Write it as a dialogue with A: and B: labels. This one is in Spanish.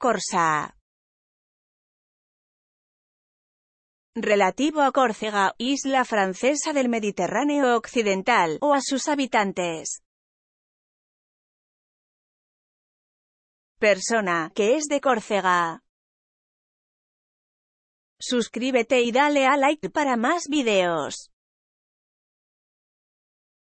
A: Corsa. Relativo a Córcega, isla francesa del Mediterráneo Occidental, o a sus habitantes. Persona, que es de Córcega. Suscríbete y dale a like para más videos.